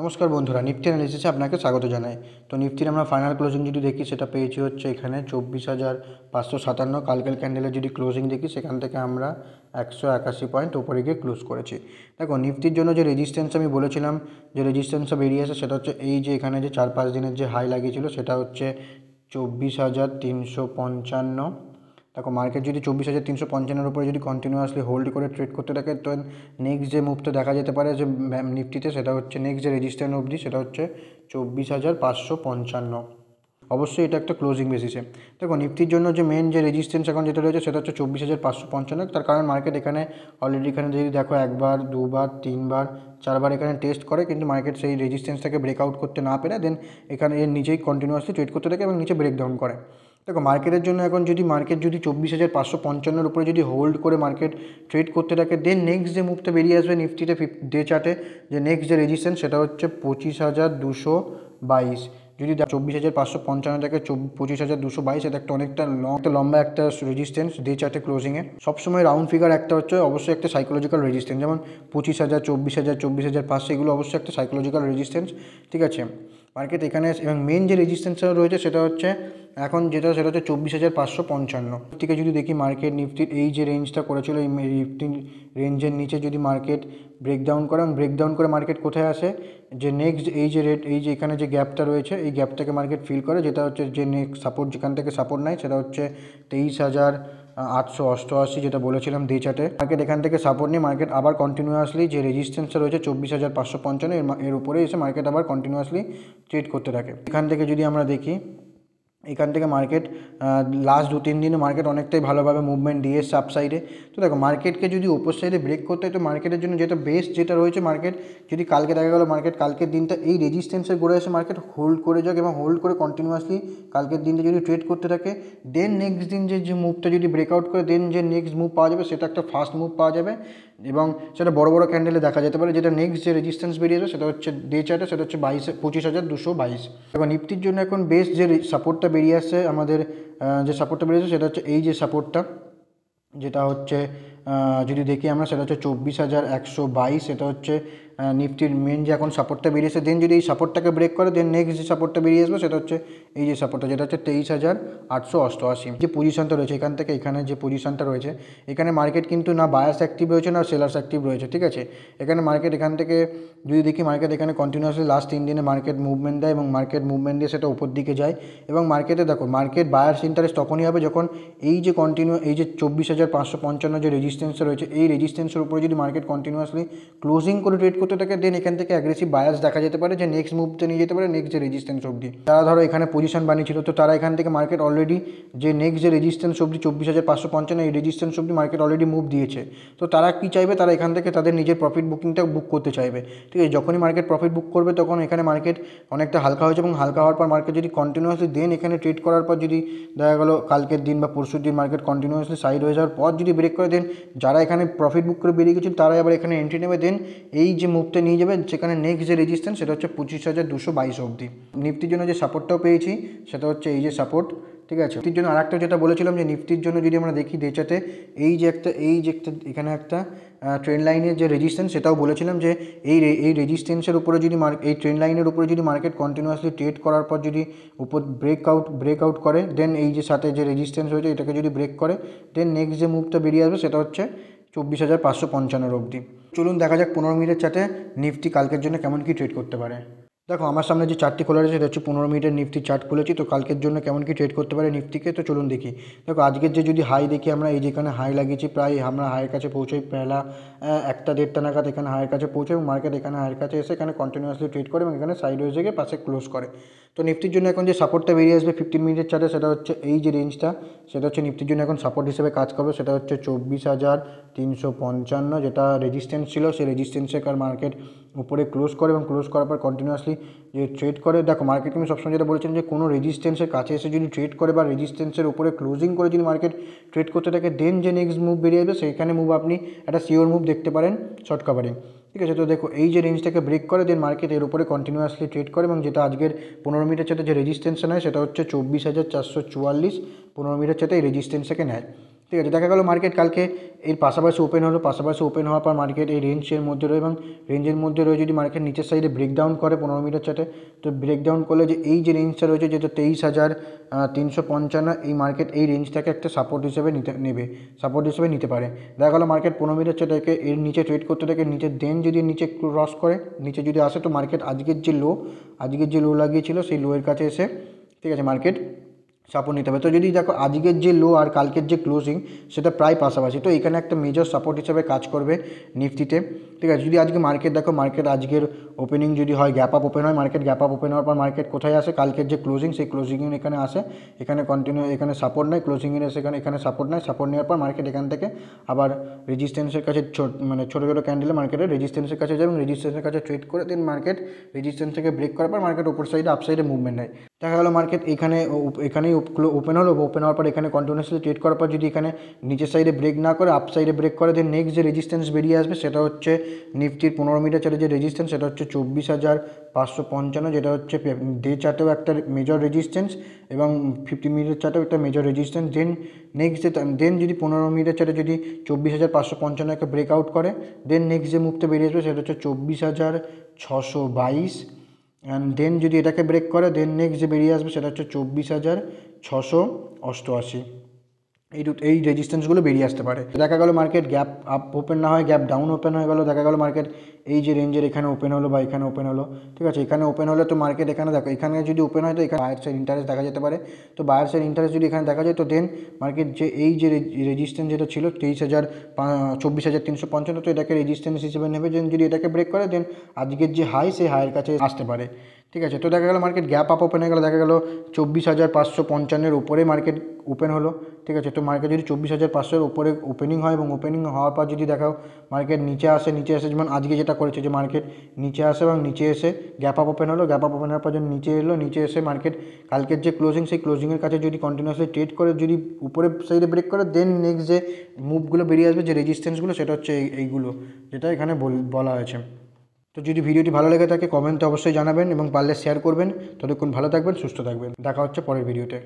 নমস্কার বন্ধুরা নিফটি অ্যানালিসিসে আপনাকে স্বাগত জানাই তো নিফটির আমরা ফাইনাল ক্লোজিং যদি দেখি সেটা পেয়েছি হচ্ছে এখানে চব্বিশ হাজার পাঁচশো সাতান্ন কালকের ক্যান্ডেলের যদি ক্লোজিং দেখি সেখান থেকে আমরা একশো একাশি পয়েন্ট ওপরে গিয়ে ক্লোজ করেছি দেখো নিফটির জন্য যে রেজিস্ট্যান্স আমি বলেছিলাম যে রেজিস্ট্যান্স বেরিয়েছে সেটা হচ্ছে এই যে এখানে যে চার পাঁচ দিনের যে হাই লাগিয়েছিল সেটা হচ্ছে চব্বিশ হাজার তিনশো পঞ্চান্ন দেখো মার্কেট যদি চব্বিশ হাজার তিনশো পঞ্চান্নের উপরে যদি কন্টিনিউয়াসলি হোল্ড করে ট্রেড করতে থাকে তো নেক্সট যে মুভটা দেখা যেতে পারে যে নিফটিতে সেটা হচ্ছে নেক্সট যে রেজিস্ট্যান্ট অবধি সেটা হচ্ছে চব্বিশ হাজার পাঁচশো পঞ্চান্ন অবশ্যই এটা একটা ক্লোজিং বেসিসে দেখো নিফটির জন্য যে মেন যে রেজিস্ট্যান্স এখন যেটা রয়েছে সেটা হচ্ছে চব্বিশ হাজার পাঁচশো পঞ্চান্ন তার কারণ মার্কেট এখানে অলরেডি এখানে যদি দেখো একবার দুবার তিনবার চারবার এখানে টেস্ট করে কিন্তু মার্কেট সেই রেজিস্ট্যান্সটাকে ব্রেকআউট করতে না পেরে দেন এখানে এর নিজেই কন্টিনিউয়াসলি ট্রেড করতে থাকে এবং নিচে ব্রেকডাউন করে দেখো মার্কেটের জন্য এখন যদি মার্কেট যদি চব্বিশ হাজার পাঁচশো পঞ্চান্নর উপরে যদি হোল্ড করে মার্কেট ট্রেড করতে থাকে দেন নেক্সট যে মুভটা বেরিয়ে আসবে নিফটিতে ফিফ ডে চার্টে যে নেক্সট যে রেজিস্ট্যান্স সেটা হচ্ছে পঁচিশ হাজার দুশো বাইশ যদি চব্বিশ হাজার পাঁচশো পঞ্চান্ন থেকে পঁচিশ হাজার দুশো বাইশ এটা একটা অনেকটা লং একটা লম্বা একটা রেজিস্ট্যান্স ডে চার্টে ক্লোজিংয়ে সবসময় রাউন্ড ফিগার একটা হচ্ছে অবশ্যই একটা সাইকোলজিক্যাল রেজিস্ট্যান্স যেমন পঁচিশ হাজার চব্বিশ হাজার চব্বিশ হাজার পাঁচশো এগুলো অবশ্যই একটা সাইকোলজিক্যাল রেজিস্ট্যান্স ঠিক আছে মার্কেট এখানে এবং মেন যে রেজিস্ট্যান্সটা রয়েছে সেটা হচ্ছে এখন যেটা সেটা হচ্ছে চব্বিশ হাজার পাঁচশো পঞ্চান্ন থেকে যদি দেখি মার্কেট নিফটির এই যে রেঞ্জটা করেছিল এই নিফটি রেঞ্জের নিচে যদি মার্কেট ব্রেকডাউন করে ব্রেকডাউন করে মার্কেট কোথায় আসে যে নেক্সট এই যে রেট এই যে এখানে যে গ্যাপটা রয়েছে এই গ্যাপটাকে মার্কেট ফিল করে যেটা হচ্ছে যে নেক্সট সাপোর্ট যেখান থেকে সাপোর্ট নেয় সেটা হচ্ছে তেইশ হাজার আটশো অষ্টআশি যেটা বলেছিলাম দে চার্টে মার্কেট এখান থেকে সাপোর্ট নিয়ে মার্কেট আবার কন্টিনিউয়াসলি যে রেজিস্ট্যান্সটা রয়েছে চব্বিশ হাজার পাঁচশো পঞ্চান্ন এর উপরে এসে মার্কেট আবার কন্টিনিউয়াসলি ট্রেড করতে থাকে এখান থেকে যদি আমরা দেখি এখান থেকে মার্কেট লাস্ট দু তিন দিনে মার্কেট অনেকটাই ভালোভাবে মুভমেন্ট দিয়েছে আপসাইডে তো দেখো মার্কেটকে যদি ওপর সাইডে ব্রেক করতে হয় তো মার্কেটের জন্য যেটা বেস্ট যেটা রয়েছে মার্কেট যদি কালকে দেখা গেলো মার্কেট কালকের দিনটা এই রেজিস্টেন্সের গড়ে এসে মার্কেট হোল্ড করে যাক এবং হোল্ড করে কন্টিনিউয়াসলি কালকের দিনটা যদি ট্রেড করতে থাকে দেন নেক্সট দিন যে যে মুভটা যদি ব্রেকআউট করে দেন যে নেক্সট মুভ পাওয়া যাবে সেটা একটা ফার্স্ট মুভ পাওয়া যাবে এবং সেটা বড় বড় ক্যান্ডেলে দেখা যেতে পারে যেটা নেক্সট যে রেজিস্ট্যান্স বেরিয়েছে সেটা হচ্ছে ডে চার্টে সেটা হচ্ছে বাইশে পঁচিশ হাজার দুশো বাইশ এবং নিফটির জন্য এখন বেস্ট যে সাপোর্টটা বেরিয়ে আসছে আমাদের যে সাপোর্টটা বেরিয়েছে সেটা হচ্ছে এই যে সাপোর্টটা যেটা হচ্ছে যদি দেখি আমরা সেটা হচ্ছে চব্বিশ হাজার একশো বাইশ সেটা হচ্ছে নিফটির মেন যে এখন সাপোর্টটা বেরিয়েছে দেন যদি এই সাপোর্টটাকে ব্রেক করে দেন নেক্সট যে সাপোর্টটা বেরিয়ে আসবে সেটা হচ্ছে এই যে সাপোর্টটা যেটা হচ্ছে তেইশ হাজার আটশো অষ্টআশি যে পজিশনটা রয়েছে এখান থেকে এখানে যে পজিশনটা রয়েছে এখানে মার্কেট কিন্তু না বায়ার্স অ্যাক্টিভ রয়েছে না সেলার্স অ্যাক্টিভ রয়েছে ঠিক আছে এখানে মার্কেট এখান থেকে যদি দেখি মার্কেট এখানে কন্টিনিউয়াসলি লাস্ট তিন দিনে মার্কেট মুভমেন্ট দেয় এবং মার্কেট মুভমেন্ট দিয়ে সেটা উপর দিকে যায় এবং মার্কেটে দেখো মার্কেট বায়ার্স ইন্টারেস্ট তখনই হবে যখন এই যে কন্টিনিউ এই যে চব্বিশ হাজার পাঁচশো পঞ্চান্ন যে রেজিস্টেন্স রয়েছে এই রেজিস্ট্যান্সের উপরে যদি মার্কেট কন্টিনিউয়াসলি ক্লোজিং করে ট্রেড করতে থাকে দেন এখান থেকে অ্যাগ্রেসিভ বায়াস দেখা যেতে পারে যে নেক্সট মুভতে নিয়ে যেতে পারে নেক্সট যে রেজিস্ট্যান্স অবধি তারা ধরো এখানে পজিশন বানিয়েছিল তো তারা এখান থেকে মার্কেট অলরেডি যে নেক্সট যে রেজিস্ট্যান্স অবধি চব্বিশ হাজার পাঁচশো পঞ্চান্ন এই রেজিস্ট্যান্স অবধি মার্কেট অলরেডি মুভ দিয়েছে তো তারা কী চাইবে তারা এখান থেকে তাদের নিজের প্রফিট বুকিংটা বুক করতে চাইবে ঠিক আছে যখনই মার্কেট প্রফিট বুক করবে তখন এখানে মার্কেট অনেকটা হালকা হয়েছে এবং হালকা হওয়ার পর মার্কেট যদি কন্টিনিউয়াসলি দেন এখানে ট্রেড করার পর যদি দেখা গেলো কালকের দিন বা পরশুর দিন মার্কেট কন্টিনিউয়াসলি সাইড হয়ে যাওয়ার পর যদি ব্রেক করে দেন যারা এখানে প্রফিট বুক করে বেরিয়ে গেছেন তারা আবার এখানে এন্ট্রি নেবে দেন এই যে মুহূর্তে নিয়ে যাবে সেখানে নেক্সট যে রেজিস্ট্যান্স সেটা হচ্ছে পঁচিশ হাজার দুশো বাইশ অবধি নিফটির জন্য যে সাপোর্টটাও পেয়েছি সেটা হচ্ছে এই যে সাপোর্ট ঠিক আছে নিফটির জন্য আরেকটা যেটা বলেছিলাম যে নিফটির জন্য যদি আমরা দেখি দেচাতে এই যে একটা এই যে একটা এখানে একটা ট্রেন লাইনের যে রেজিস্ট্যান্স সেটাও বলেছিলাম যে এই এই রেজিস্ট্যান্সের উপরে যদি এই ট্রেন লাইনের উপরে যদি মার্কেট কন্টিনিউয়াসলি ট্রেড করার পর যদি উপর ব্রেকআউট ব্রেকআউট করে দেন এই যে সাথে যে রেজিস্ট্যান্স হয়েছে এটাকে যদি ব্রেক করে দেন নেক্সট যে মুভটা বেরিয়ে আসবে সেটা হচ্ছে চব্বিশ হাজার পাঁচশো পঞ্চান্ন অবধি চলুন দেখা যাক পনেরো মিনিটের চাটে নিফটি কালকের জন্য কেমন কি ট্রেড করতে পারে দেখো আমার সামনে যে চারটি খোলা রয়েছে সেটা হচ্ছে পনেরো মিনিটের নিফটি চার্ট খুলেছি তো কালকের জন্য কেমন কি ট্রেড করতে পারে নিফটিকে তো চলুন দেখি দেখো আজকের যে যদি হাই দেখি আমরা এই যেখানে হাই লাগিয়েছি প্রায় আমরা হায়ের কাছে পৌঁছই পেলা একটা দেড়টা নাগাদ এখানে হায়ের কাছে পৌঁছে এবং মার্কেট এখানে হায়ের কাছে এসে এখানে কন্টিনিউয়াসলি ট্রেড করে এবং এখানে সাইড হয়ে গিয়ে পাশে ক্লোজ করে তো নিফটির জন্য এখন যে সাপোর্টটা বেরিয়ে আসবে ফিফটিন মিনিটের চার্টে সেটা হচ্ছে এই যে রেঞ্জটা সেটা হচ্ছে নিফটির জন্য এখন সাপোর্ট হিসেবে কাজ করবে সেটা হচ্ছে চব্বিশ হাজার তিনশো পঞ্চান্ন যেটা রেজিস্ট্যান্স ছিল সেই রেজিস্ট্যান্সে কার মার্কেট উপরে ক্লোজ করে এবং ক্লোজ করার পর কন্টিনিউয়াসলি যে ট্রেড করে দেখো মার্কেট আমি সবসময় যেটা বলেছেন যে কোনো রেজিস্ট্যান্সের কাছে এসে যদি ট্রেড করে বা রেজিস্ট্যান্সের উপরে ক্লোজিং করে যদি মার্কেট ট্রেড করতে থাকে দেন যে নেক্সট মুভ বেরিয়ে আসবে সেইখানে মুভ আপনি একটা সিওর মুভ দেখতে পারেন শর্ট কাভারিং ঠিক আছে তো দেখো এই যে রেঞ্জটাকে ব্রেক করে দেন মার্কেট এর উপরে কন্টিনিউয়াসলি ট্রেড করে এবং যেটা আজকের পনেরো মিটার সাথে যে রেজিস্ট্যান্স নেয় সেটা হচ্ছে চব্বিশ হাজার চারশো চুয়াল্লিশ পনেরো মিটার সাথে এই রেজিস্টেন্সটাকে নেয় ঠিক আছে দেখা গেল মার্কেট কালকে এর পাশাপাশি ওপেন হলো পাশাপাশি ওপেন হওয়ার পর মার্কেট এই রেঞ্জের মধ্যে রয়ে এবং রেঞ্জের মধ্যে রয়ে যদি মার্কেট নিচের সাইডে ব্রেকডাউন করে পনেরো মিটার সাথে তো ব্রেকডাউন করলে যে এই যে রেঞ্জটা রয়েছে যেটা তেইশ হাজার তিনশো পঞ্চান্ন এই মার্কেট এই রেঞ্জটাকে একটা সাপোর্ট হিসেবে নিতে নেবে সাপোর্ট হিসেবে নিতে পারে দেখা গেলো মার্কেট পনেরো মিটার চার্টে এর নিচে ট্রেড করতে থাকে নিচে দেন যদি নিচে ক্রস করে নিচে যদি আসে তো মার্কেট আজকের যে লো আজকের যে লো লাগিয়েছিল সেই লোয়ের কাছে এসে ঠিক আছে মার্কেট সাপোর্ট নিতে হবে তো যদি দেখো আজকের যে লো আর কালকের যে ক্লোজিং সেটা প্রায় পাশাপাশি তো এখানে একটা মেজর সাপোর্ট হিসেবে কাজ করবে নিফটিতে ঠিক আছে যদি আজকে মার্কেট দেখো মার্কেট আজকের ওপেনিং যদি হয় গ্যাপ আপ ওপেন হয় মার্কেট গ্যাপ আপ ওপেন হওয়ার পর মার্কেট কোথায় আসে কালকের যে ক্লোজিং সেই ক্লোজিং এখানে আসে এখানে কন্টিনিউ এখানে সাপোর্ট নেয় ক্লোজিং ইউনিট সেখানে এখানে সাপোর্ট নেয় সাপোর্ট নেওয়ার পর মার্কেট এখান থেকে আবার রেজিস্ট্যান্সের কাছে মানে ছোটো ছোটো ক্যান্ডেলে মার্কেটে রেজিস্ট্যান্সের কাছে যায় এবং রেজিস্ট্যান্সের কাছে ট্রেড করে দিন মার্কেট রেজিস্ট্যান্স থেকে ব্রেক করার পর মার্কেট ওপর সাইডে আপ সাইডে মুভমেন্ট নেয় দেখা গেলো মার্কেট এখানে এখানেই ওপেন হলো ওপেন হওয়ার পর এখানে কন্টিনিউসলি ট্রেড করার পর যদি এখানে নিচের সাইডে ব্রেক না করে আপ সাইডে ব্রেক করে দেন নেক্সট যে রেজিস্ট্যান্স বেরিয়ে আসবে সেটা হচ্ছে নিফটির পনেরো মিটার চার্টে যে রেজিস্ট্যান্স সেটা হচ্ছে চব্বিশ হাজার পাঁচশো পঞ্চান্ন যেটা হচ্ছে ডে চার্টেও একটা মেজর রেজিস্ট্যান্স এবং ফিফটি মিটার চার্টেও একটা major resistance then next day then যদি পনেরো মিটার চার্টে যদি চব্বিশ হাজার পাঁচশো পঞ্চান্ন একটা ব্রেকআউট করে দেন নেক্সট যে মুভটা বেরিয়ে আসবে সেটা হচ্ছে চব্বিশ হাজার ছশো বাইশ অ্যান্ড দেন যদি এটাকে ব্রেক করে দেন নেক্সট যে বেরিয়ে আসবে সেটা হচ্ছে চব্বিশ হাজার ছশো অষ্টআশি এই এই রেজিস্ট্যান্সগুলো বেরিয়ে আসতে পারে দেখা গেল মার্কেট গ্যাপ আপ ওপেন না হয় গ্যাপ ডাউন ওপেন হয়ে গেলো দেখা গেলো মার্কেট এই যে রেঞ্জের এখানে ওপেন হলো বা এখানে ওপেন হলো ঠিক আছে এখানে ওপেন হলে তো মার্কেট এখানে দেখো এখানে যদি ওপেন হয় তো এখানে বায়ার সাইড ইন্টারেস্ট দেখা যেতে পারে তো বায়ার সাইড ইন্টারেস্ট যদি এখানে দেখা যায় তো দেন মার্কেট যে এই যে রেজিস্ট্যান্স যেটা ছিল তেইশ হাজার চব্বিশ হাজার তিনশো পঞ্চান্ন তো এটাকে রেজিস্ট্যান্স হিসেবে নেবে দেন যদি এটাকে ব্রেক করে দেন আজকের যে হাই সেই হাইয়ের কাছে আসতে পারে ঠিক আছে তো দেখা গেলো মার্কেট গ্যাপ আপ ওপেন হয়ে গেলো দেখা গেলো চব্বিশ হাজার পাঁচশো পঞ্চান্নের উপরে মার্কেট ওপেন হলো ঠিক আছে তো মার্কেট যদি চব্বিশ হাজার পাঁচশোর উপরে ওপেনিং হয় এবং ওপেনিং হওয়ার পর যদি দেখাও মার্কেট নিচে আসে নিচে আসে যেমন আজকে যেটা করেছে যে মার্কেট নিচে আসে এবং নিচে এসে গ্যাপ আপ ওপেন হলো গ্যাপ আপ ওপেন হওয়ার পর যদি নিচে এলো নিচে এসে মার্কেট কালকের যে ক্লোজিং সেই ক্লোজিংয়ের কাছে যদি কন্টিনিউসলি ট্রেড করে যদি উপরে সাইডে ব্রেক করে দেন নেক্সট যে মুভগুলো বেরিয়ে আসবে যে রেজিস্ট্যান্সগুলো সেটা হচ্ছে এইগুলো যেটা এখানে বলা হয়েছে তো যদি ভিডিওটি ভালো লেগে থাকে কমেন্টে অবশ্যই জানাবেন এবং পারলে শেয়ার করবেন ততক্ষণ ভালো থাকবেন সুস্থ থাকবেন দেখা হচ্ছে পরের ভিডিওতে